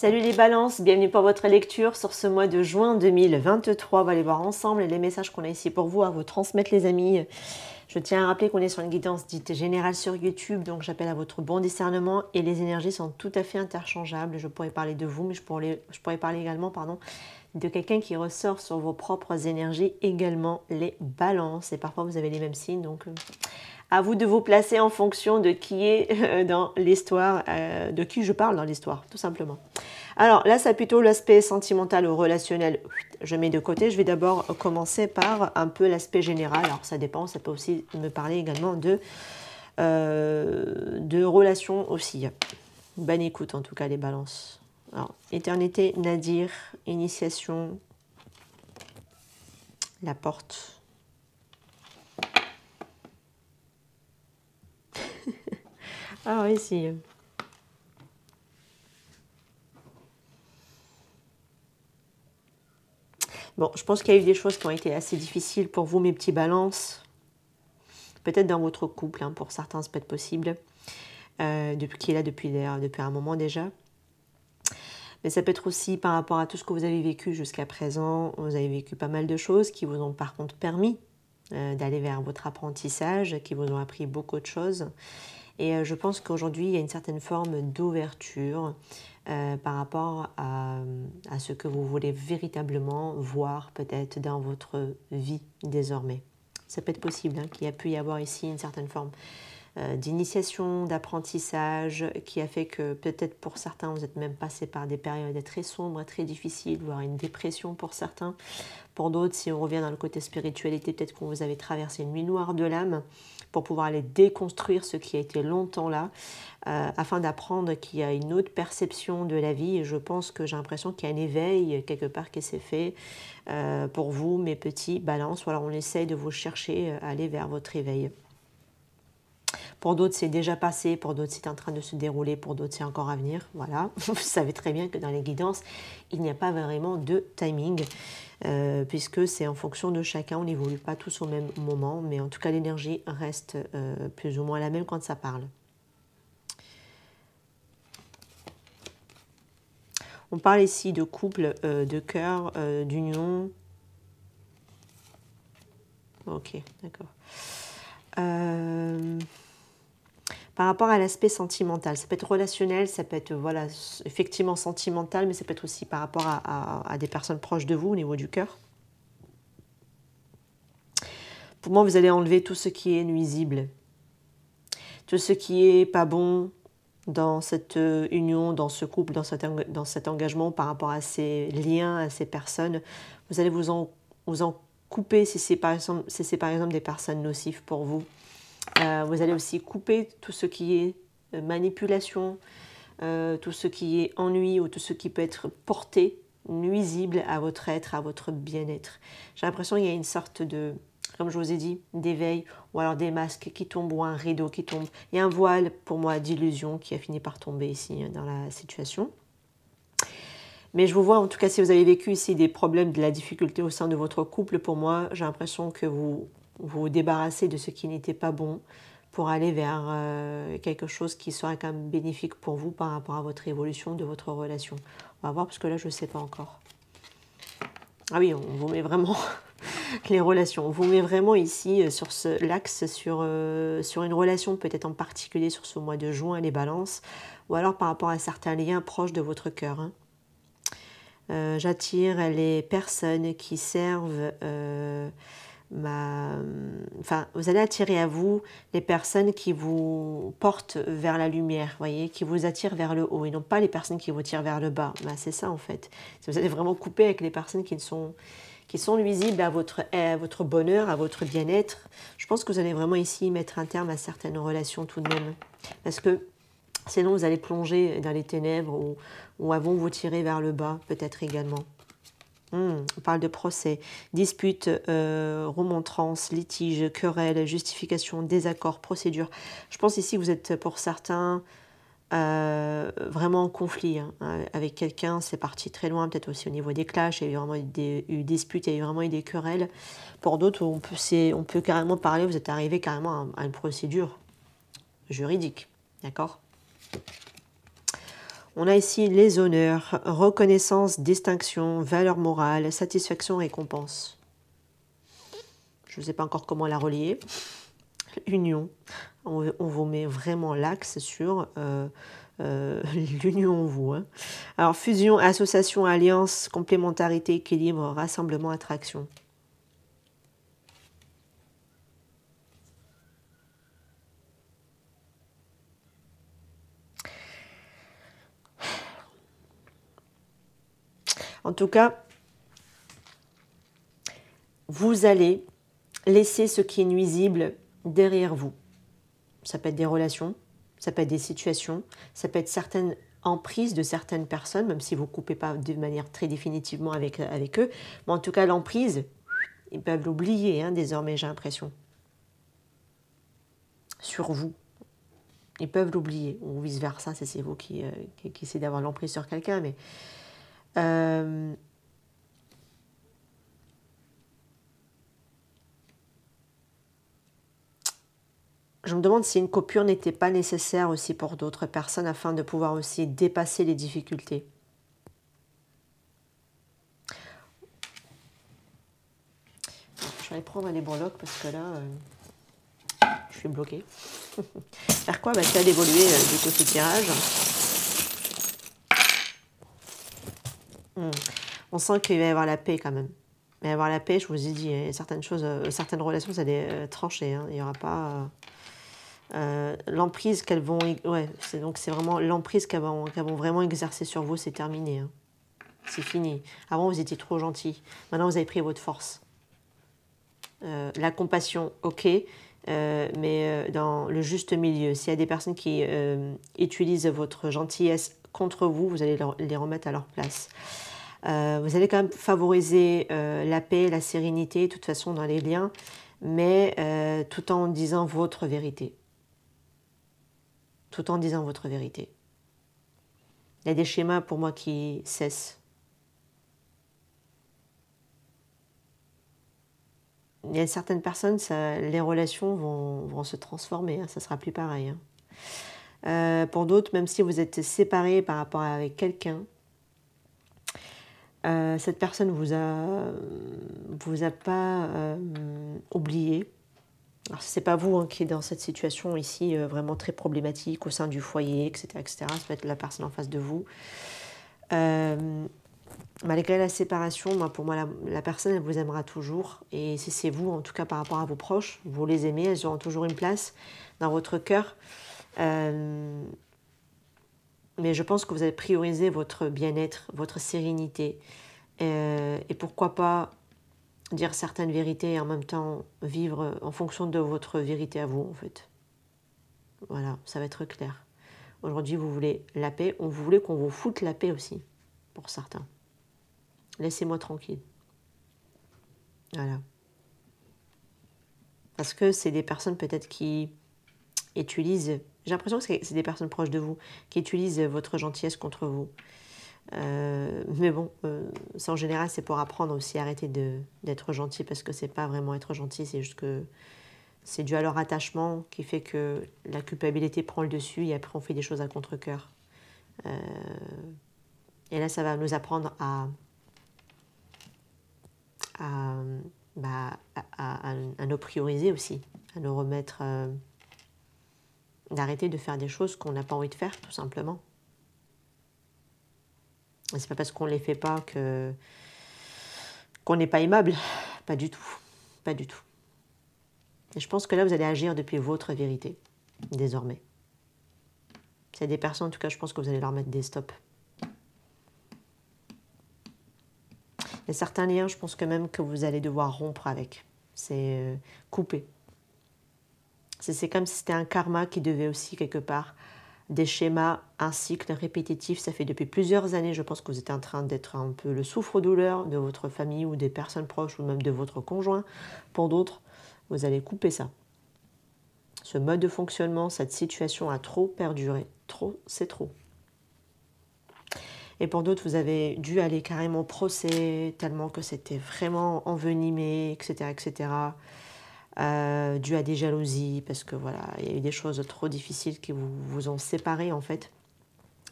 Salut les balances, bienvenue pour votre lecture sur ce mois de juin 2023. On va aller voir ensemble les messages qu'on a ici pour vous, à vous transmettre les amis. Je tiens à rappeler qu'on est sur une guidance dite générale sur YouTube, donc j'appelle à votre bon discernement et les énergies sont tout à fait interchangeables. Je pourrais parler de vous, mais je pourrais, je pourrais parler également pardon, de quelqu'un qui ressort sur vos propres énergies, également les balances. Et parfois vous avez les mêmes signes, donc à vous de vous placer en fonction de qui est euh, dans l'histoire, euh, de qui je parle dans l'histoire, tout simplement. Alors là, c'est plutôt l'aspect sentimental ou relationnel. Je mets de côté. Je vais d'abord commencer par un peu l'aspect général. Alors ça dépend, ça peut aussi me parler également de, euh, de relations aussi. Bonne écoute en tout cas les balances. Alors, éternité, Nadir, initiation, la porte. Ah oui, si. Bon, je pense qu'il y a eu des choses qui ont été assez difficiles pour vous, mes petits balances. Peut-être dans votre couple, hein, pour certains, ça peut être possible. Euh, depuis, qui est là depuis, depuis un moment déjà. Mais ça peut être aussi par rapport à tout ce que vous avez vécu jusqu'à présent. Vous avez vécu pas mal de choses qui vous ont par contre permis euh, d'aller vers votre apprentissage, qui vous ont appris beaucoup de choses et euh, je pense qu'aujourd'hui, il y a une certaine forme d'ouverture euh, par rapport à, ce que vous voulez véritablement voir peut-être dans votre vie désormais. Ça peut être possible hein, qu'il y a pu y avoir ici une certaine forme euh, d'initiation, d'apprentissage, qui a fait que peut-être pour certains, vous êtes même passé par des périodes très sombres, très difficiles, voire une dépression pour certains. Pour d'autres, si on revient dans le côté spiritualité, peut-être qu'on vous avez traversé une nuit noire de l'âme pour pouvoir aller déconstruire ce qui a été longtemps là, euh, afin d'apprendre qu'il y a une autre perception de la vie. Et je pense que j'ai l'impression qu'il y a un éveil quelque part qui s'est fait euh, pour vous, mes petits balances. alors on essaye de vous chercher à aller vers votre éveil. Pour d'autres, c'est déjà passé, pour d'autres, c'est en train de se dérouler, pour d'autres, c'est encore à venir. Voilà, vous savez très bien que dans les guidances, il n'y a pas vraiment de timing, euh, puisque c'est en fonction de chacun, on n'évolue pas tous au même moment, mais en tout cas, l'énergie reste euh, plus ou moins la même quand ça parle. On parle ici de couple, euh, de cœur, d'union. Ok, d'accord. Euh, par rapport à l'aspect sentimental. Ça peut être relationnel, ça peut être voilà, effectivement sentimental, mais ça peut être aussi par rapport à, des personnes proches de vous au niveau du cœur. Pour moi, vous allez enlever tout ce qui est nuisible, tout ce qui est pas bon dans cette euh, union, dans ce couple, dans cet, engagement par rapport à ces liens, à ces personnes. Vous allez vous en, vous en couper si c'est par, exemple, par exemple des personnes nocives pour vous. Euh, vous allez aussi couper tout ce qui est euh, manipulation, euh, tout ce qui est ennui ou tout ce qui peut être porté, nuisible à votre être, à votre bien-être. J'ai l'impression qu'il y a une sorte de, comme je vous ai dit, d'éveil ou alors des masques qui tombent ou un rideau qui tombe. Il y a un voile pour moi d'illusion qui a fini par tomber ici dans la situation. Mais je vous vois, en tout cas, si vous avez vécu ici des problèmes, de la difficulté au sein de votre couple, pour moi, j'ai l'impression que vous vous débarrasser de ce qui n'était pas bon pour aller vers euh, quelque chose qui sera quand même bénéfique pour vous par rapport à votre évolution de votre relation. On va voir parce que là je ne sais pas encore. Ah oui, on vous met vraiment les relations. On vous met vraiment ici euh, sur ce l'axe sur, euh, sur une relation peut-être en particulier sur ce mois de juin les balances ou alors par rapport à certains liens proches de votre cœur. Hein. J'attire les personnes qui servent enfin, vous allez attirer à vous les personnes qui vous portent vers la lumière, voyez, qui vous attirent vers le haut, et non pas les personnes qui vous tirent vers le bas. Bah, c'est ça en fait. Si vous allez vraiment couper avec les personnes qui sont qui sont nuisibles à votre, à votre bonheur, à votre bien-être, je pense que vous allez vraiment ici mettre un terme à certaines relations tout de même. Parce que sinon, vous allez plonger dans les ténèbres ou, ou avant vous tirer vers le bas, peut-être également. Hmm, on parle de procès, disputes, euh, remontrances, litiges, querelles, justifications, désaccords, procédures. Je pense ici que vous êtes pour certains euh, vraiment en conflit hein. euh, avec quelqu'un. C'est parti très loin, peut-être aussi au niveau des clashs. Il y a eu vraiment eu des, disputes, il y a eu vraiment eu des querelles. Pour d'autres, on peut, carrément parler, vous êtes arrivé carrément à une procédure juridique. D'accord on a ici les honneurs, reconnaissance, distinction, valeur morale, satisfaction, récompense. Je ne sais pas encore comment la relier. Union. On, vous met vraiment l'axe sur euh, euh, l'union en l'union, vous. Hein. Alors, fusion, association, alliance, complémentarité, équilibre, rassemblement, attraction. En tout cas, vous allez laisser ce qui est nuisible derrière vous. Ça peut être des relations, ça peut être des situations, ça peut être certaines emprises de certaines personnes, même si vous ne coupez pas de manière très définitivement avec, avec eux. Mais en tout cas, l'emprise, ils peuvent l'oublier hein, désormais, j'ai l'impression. Sur vous. Ils peuvent l'oublier, ou vice-versa, c'est vous qui, euh, qui, qui essayez d'avoir l'emprise sur quelqu'un, mais euh, je me demande si une coupure n'était pas nécessaire aussi pour d'autres personnes afin de pouvoir aussi dépasser les difficultés. Je vais prendre les breloques parce que là, euh, je suis bloquée. Faire quoi bah, C'est évolué euh, du côté tirage. Mm. On sent qu'il va y avoir la paix quand même. Il va y avoir la paix, je vous ai dit, certaines choses, euh, certaines relations, ça allez euh, trancher hein. il n'y aura pas euh, l'emprise qu'elles vont. Ouais, c'est donc c'est vraiment l'emprise qu'elles vont, vraiment exercer sur vous, c'est terminé. Hein. C'est fini. Avant, vous étiez trop gentil. Maintenant, vous avez pris votre force. la compassion, ok, mais dans le juste milieu. S'il y a des personnes qui utilisent votre gentillesse contre vous, vous allez les remettre à leur place. Euh, vous allez quand même favoriser euh, la paix, la sérénité, de toute façon dans les liens, mais euh, tout en disant votre vérité. Tout en disant votre vérité. Il y a des schémas pour moi qui cessent. Il y a certaines personnes, les relations vont, se transformer, hein, ça sera plus pareil. Hein. pour d'autres, même si vous êtes séparés par rapport à avec quelqu'un, euh, cette personne vous a vous a pas euh, oublié. Alors c'est pas vous hein, qui est dans cette situation ici euh, vraiment très problématique au sein du foyer, etc., etc. Ça peut être la personne en face de vous. malgré la séparation, pour moi la, personne elle vous aimera toujours. Et si c'est vous, en tout cas par rapport à vos proches, vous les aimez, elles auront toujours une place dans votre cœur mais je pense que vous allez prioriser votre bien-être, votre sérénité, euh, et pourquoi pas dire certaines vérités et en même temps vivre en fonction de votre vérité à vous, en fait. Voilà, ça va être clair. Aujourd'hui, vous voulez la paix, on voulez qu'on vous foute la paix aussi, pour certains. Laissez-moi tranquille. Voilà. Parce que c'est des personnes peut-être qui utilisent j'ai l'impression que c'est des personnes proches de vous qui utilisent votre gentillesse contre vous. Euh, mais bon, euh, ça en général, c'est pour apprendre aussi à arrêter d'être gentil parce que c'est pas vraiment être gentil, c'est juste que c'est dû à leur attachement qui fait que la culpabilité prend le dessus et après on fait des choses à contre-coeur. Euh, et là, ça va nous apprendre à, bah, à, à, à, nous prioriser aussi, à nous remettre d'arrêter de faire des choses qu'on n'a pas envie de faire, tout simplement. C'est pas parce qu'on ne les fait pas que qu'on n'est pas aimable, pas du tout, pas du tout. Et je pense que là, vous allez agir depuis votre vérité, désormais. C'est des personnes, en tout cas, je pense que vous allez leur mettre des stops. Et certains liens, je pense que même que vous allez devoir rompre avec. C'est euh, couper. C'est comme si c'était un karma qui devait aussi quelque part des schémas, un cycle répétitif. Ça fait depuis plusieurs années, je pense que vous êtes en train d'être un peu le souffre-douleur de votre famille ou des personnes proches ou même de votre conjoint. Pour d'autres, vous allez couper ça. Ce mode de fonctionnement, cette situation a trop perduré. Trop, c'est trop. Et pour d'autres, vous avez dû aller carrément au procès, tellement que c'était vraiment envenimé, etc. etc. Euh, dû à des jalousies, parce que voilà, il y a eu des choses trop difficiles qui vous, vous ont séparé en fait.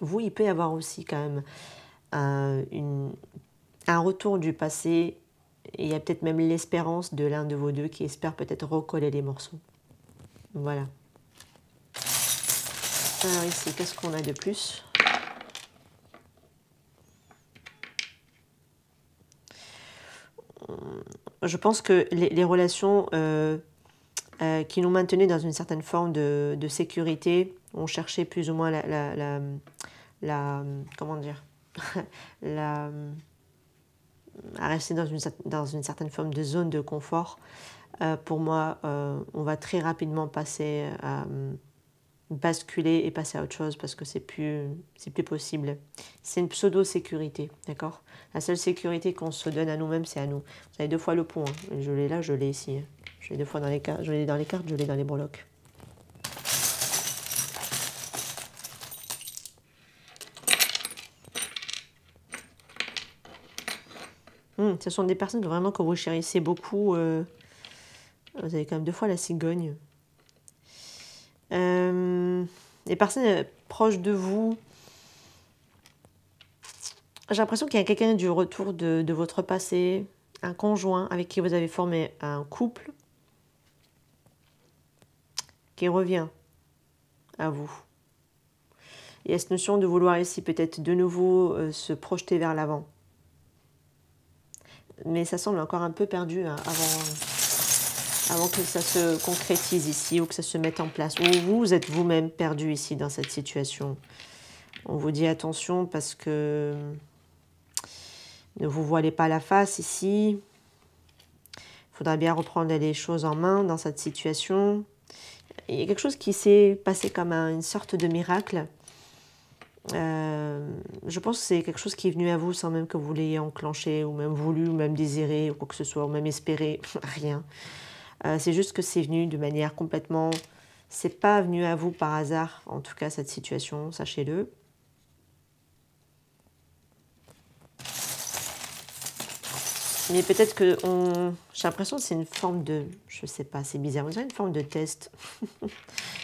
Vous, il peut y avoir aussi quand même un, euh, une, un retour du passé. il y a peut-être même l'espérance de l'un de vos deux qui espère peut-être recoller les morceaux. Voilà. Alors ici, qu'est-ce qu'on a de plus je pense que les, relations euh, euh, qui nous maintenaient dans une certaine forme de, sécurité, ont cherché plus ou moins la, comment dire, la, à rester dans une, dans une certaine forme de zone de confort. Euh, pour moi, on va très rapidement passer à basculer et passer à autre chose parce que c'est plus, plus possible. C'est une pseudo-sécurité, d'accord La seule sécurité qu'on se donne à nous-mêmes, c'est à nous. Vous avez deux fois le pont. Hein. Je l'ai là, je l'ai ici. Hein. Je l'ai deux fois dans les, cartes, je l'ai dans les cartes, je l'ai dans les hmm, ce sont des personnes vraiment que vous chérissez beaucoup. Euh. Vous avez quand même deux fois la cigogne. Euh, les personnes euh, proches de vous, j'ai l'impression qu'il y a quelqu'un du retour de, votre passé, un conjoint avec qui vous avez formé un couple, qui revient à vous. Il y a cette notion de vouloir ici peut-être de nouveau euh, se projeter vers l'avant. Mais ça semble encore un peu perdu hein, avant avant que ça se concrétise ici ou que ça se mette en place. Ou vous, êtes vous-même perdu ici dans cette situation. On vous dit attention parce que ne vous voilez pas la face ici. Il faudra bien reprendre les choses en main dans cette situation. Il y a quelque chose qui s'est passé comme une sorte de miracle. Euh, je pense que c'est quelque chose qui est venu à vous sans même que vous l'ayez enclenché, ou même voulu, ou même désiré, ou quoi que ce soit, ou même espéré, rien. Euh, c'est juste que c'est venu de manière complètement... C'est pas venu à vous par hasard, en tout cas, cette situation, sachez-le. Mais peut-être que on... j'ai l'impression que c'est une forme de... Je sais pas, c'est bizarre. mais c'est une forme de test.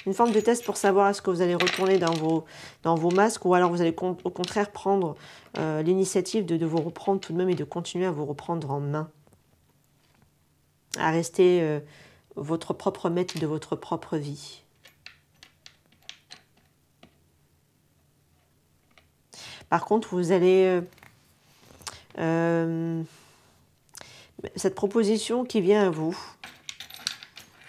une forme de test pour savoir est-ce que vous allez retourner dans vos, dans vos masques ou alors vous allez au contraire prendre euh, l'initiative de vous reprendre tout de même et de continuer à vous reprendre en main à rester euh, votre propre maître de votre propre vie. Par contre, vous allez... Euh, euh, cette proposition qui vient à vous,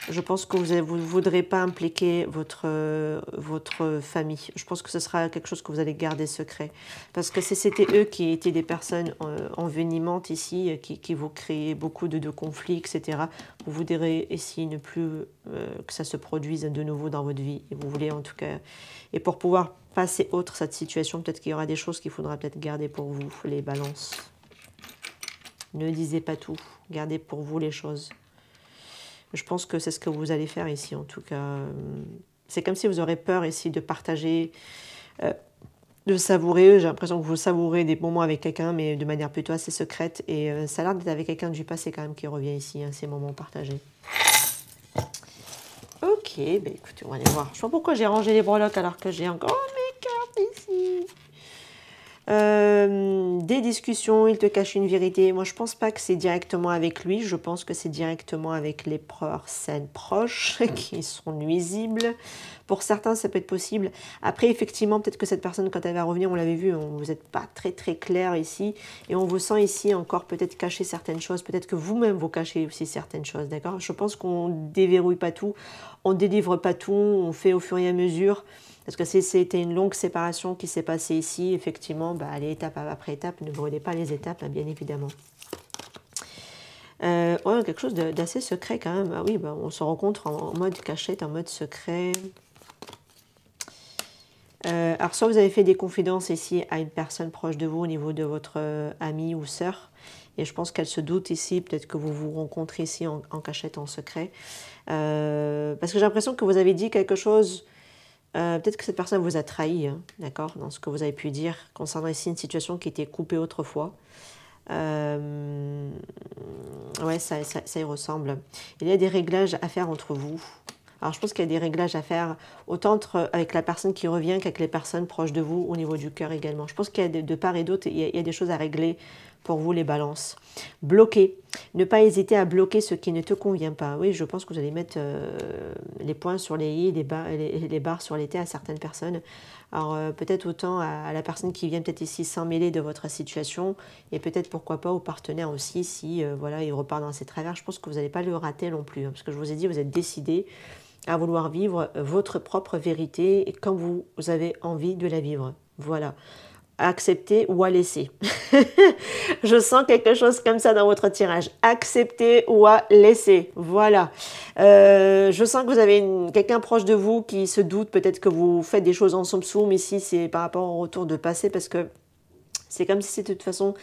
je pense que vous ne voudrez pas impliquer votre, euh, votre famille. Je pense que ce sera quelque chose que vous allez garder secret. Parce que c'était eux qui étaient des personnes euh, envenimantes ici, euh, qui, qui, vous créaient beaucoup de, conflits, etc. Vous voudrez essayer ne plus que ça se produise de nouveau dans votre vie. Et vous voulez en tout cas... Et pour pouvoir passer autre cette situation, peut-être qu'il y aura des choses qu'il faudra peut-être garder pour vous, les balances. Ne disez pas tout. Gardez pour vous les choses. Je pense que c'est ce que vous allez faire ici, en tout cas. C'est comme si vous aurez peur ici de partager, euh, de savourer. J'ai l'impression que vous savourez des moments avec quelqu'un, mais de manière plutôt assez secrète. Et euh, ça a l'air d'être avec quelqu'un du passé quand même qui revient ici, hein, ces moments partagés. Ok, ben écoutez, on va aller voir. Je sais pas pourquoi j'ai rangé les breloques alors que j'ai encore... Oh, euh, des discussions, il te cache une vérité. Moi, je pense pas que c'est directement avec lui, je pense que c'est directement avec les personnes proches qui sont nuisibles. Pour certains, ça peut être possible. Après, effectivement, peut-être que cette personne, quand elle va revenir, on l'avait vu, on, vous n'êtes pas très très clair ici. Et on vous sent ici encore peut-être cacher certaines choses. Peut-être que vous-même vous cachez aussi certaines choses, d'accord Je pense qu'on déverrouille pas tout, on délivre pas tout, on fait au fur et à mesure. Parce que si c'était une longue séparation qui s'est passée ici, effectivement, bah, allez étape après étape, ne brûlez pas les étapes, hein, bien évidemment. Euh, quelque chose d'assez secret quand même. Ah oui, bah, on se rencontre en, en mode cachette, en mode secret. Euh, alors, soit vous avez fait des confidences ici à une personne proche de vous, au niveau de votre euh, amie ou sœur, et je pense qu'elle se doute ici, peut-être que vous vous rencontrez ici en, cachette, en secret, euh, parce que j'ai l'impression que vous avez dit quelque chose, peut-être que cette personne vous a trahi, hein, d'accord, dans ce que vous avez pu dire, concernant ici une situation qui était coupée autrefois. ouais, ça y ressemble. Il y a des réglages à faire entre vous, alors je pense qu'il y a des réglages à faire autant euh, avec la personne qui revient qu'avec les personnes proches de vous au niveau du cœur également. Je pense qu'il y a de, part et d'autre, il, y a des choses à régler pour vous les balances. Bloquer. Ne pas hésiter à bloquer ce qui ne te convient pas. Oui, je pense que vous allez mettre euh, les points sur les i, les, les, barres sur les t à certaines personnes. Alors euh, peut-être autant à, la personne qui vient peut-être ici s'en mêler de votre situation et peut-être pourquoi pas au partenaire aussi si voilà il repart dans ses travers. Je pense que vous n'allez pas le rater non plus hein, parce que je vous ai dit vous êtes décidé à vouloir vivre votre propre vérité quand vous avez envie de la vivre. Voilà. Accepter ou à laisser. Je sens quelque chose comme ça dans votre tirage. Accepter ou à laisser. Voilà. Euh, je sens que vous avez quelqu'un proche de vous qui se doute peut-être que vous faites des choses en somme mais si c'est par rapport au retour de passé parce que c'est comme si de toute façon...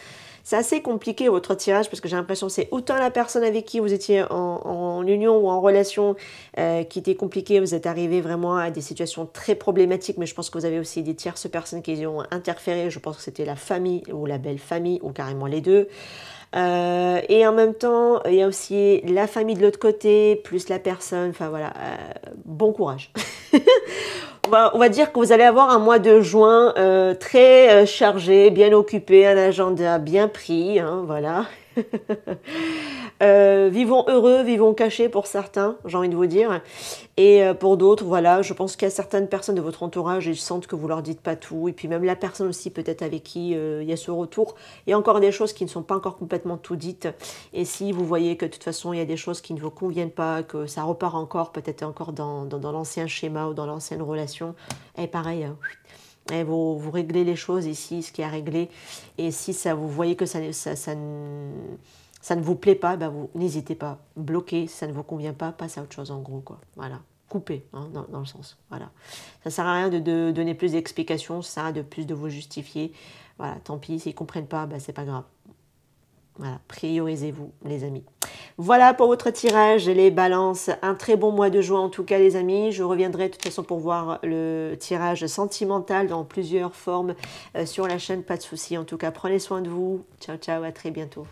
C'est assez compliqué votre tirage parce que j'ai l'impression que c'est autant la personne avec qui vous étiez en, union ou en relation euh, qui était compliquée, vous êtes arrivé vraiment à des situations très problématiques, mais je pense que vous avez aussi des tierces personnes qui ont interféré. Je pense que c'était la famille ou la belle famille ou carrément les deux. Euh, et en même temps, il y a aussi la famille de l'autre côté, plus la personne. Enfin voilà, euh, bon courage. on va, dire que vous allez avoir un mois de juin euh, très euh, chargé, bien occupé, un agenda bien pris, hein, voilà. Euh, vivons heureux, vivons cachés pour certains, j'ai envie de vous dire. Et pour d'autres, voilà, je pense qu'il y a certaines personnes de votre entourage, ils sentent que vous leur dites pas tout. Et puis même la personne aussi, peut-être avec qui il y a ce retour. Il y a encore des choses qui ne sont pas encore complètement tout dites. Et si vous voyez que de toute façon, il y a des choses qui ne vous conviennent pas, que ça repart encore, peut-être encore dans l'ancien schéma ou dans l'ancienne relation, et pareil, euh, et vous, vous, réglez les choses ici, ce qui est réglé. Et si ça, vous voyez que ça, ça, ne vous plaît pas, ben vous n'hésitez pas. Bloquez, si ça ne vous convient pas, passez à autre chose en gros. Quoi. Voilà. Coupez, hein, dans, le sens. Voilà. Ça ne sert à rien de, donner plus d'explications, ça, de plus de vous justifier. Voilà, tant pis, s'ils ne comprennent pas, ben c'est pas grave. Voilà, priorisez-vous, les amis. Voilà pour votre tirage, les balances. Un très bon mois de juin, en tout cas, les amis. Je reviendrai de toute façon pour voir le tirage sentimental dans plusieurs formes euh, sur la chaîne. Pas de souci. En tout cas, prenez soin de vous. Ciao, ciao, à très bientôt.